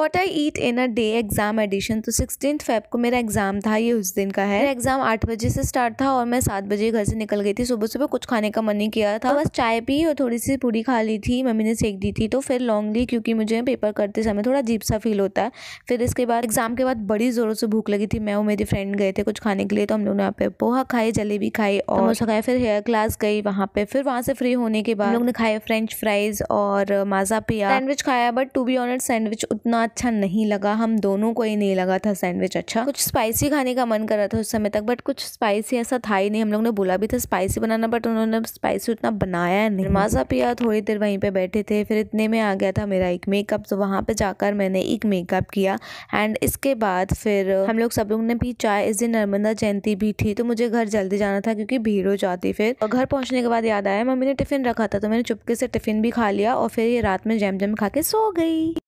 what I eat in a day exam edition तो sixteen Feb को मेरा exam था ये उस दिन का है मेरा एग्जाम आठ बजे से स्टार्ट था और मैं सात बजे घर से निकल गई थी सुबह सुबह कुछ खाने का मन नहीं किया था बस चाय पी और थोड़ी सी पूरी खा ली थी मम्मी ने सेक दी थी तो फिर लॉन्ग ली क्योंकि मुझे पेपर करते समय थोड़ा अजीब सा फील होता है फिर इसके बाद एग्जाम के बाद बड़ी जोरों से भूख लगी थी मैं और मेरी फ्रेंड गए थे कुछ खाने के लिए तो हम लोगों ने यहाँ पे पोहा खाए जलेबी खाई और खाया फिर हेयर क्लास गई वहाँ पे फिर वहाँ से फ्री होने के बाद हम लोग ने खाया फ्रेंच फ्राइज और माजा पिया सैंडविच खाया बट टू बी ऑनर सैंडविच उतना अच्छा नहीं लगा हम दोनों को ही नहीं लगा था सैंडविच अच्छा कुछ स्पाइसी खाने का मन कर रहा था उस समय तक बट कुछ स्पाइसी ऐसा था ही नहीं हम लोग ने बोला भी था स्पाइसी बनाना बट उन्होंने स्पाइसी उतना बनाया नहीं माजा पिया थोड़ी देर वहीं पर बैठे थे फिर इतने में आ गया था मेरा एक मेकअप तो वहाँ पर जाकर मैंने एक मेकअप किया एंड इसके बाद फिर हम लोग सब लोग ने भी चाय इस दिन नर्मदा जयंती भी थी तो मुझे घर जल्दी जाना था क्योंकि भीड़ हो जाती फिर और घर पहुँचने के बाद याद आया मम्मी ने टिफ़िन रखा था तो मैंने चुपके से टिफ़िन भी खा लिया और फिर ये रात में जैम जैम खा के सो गई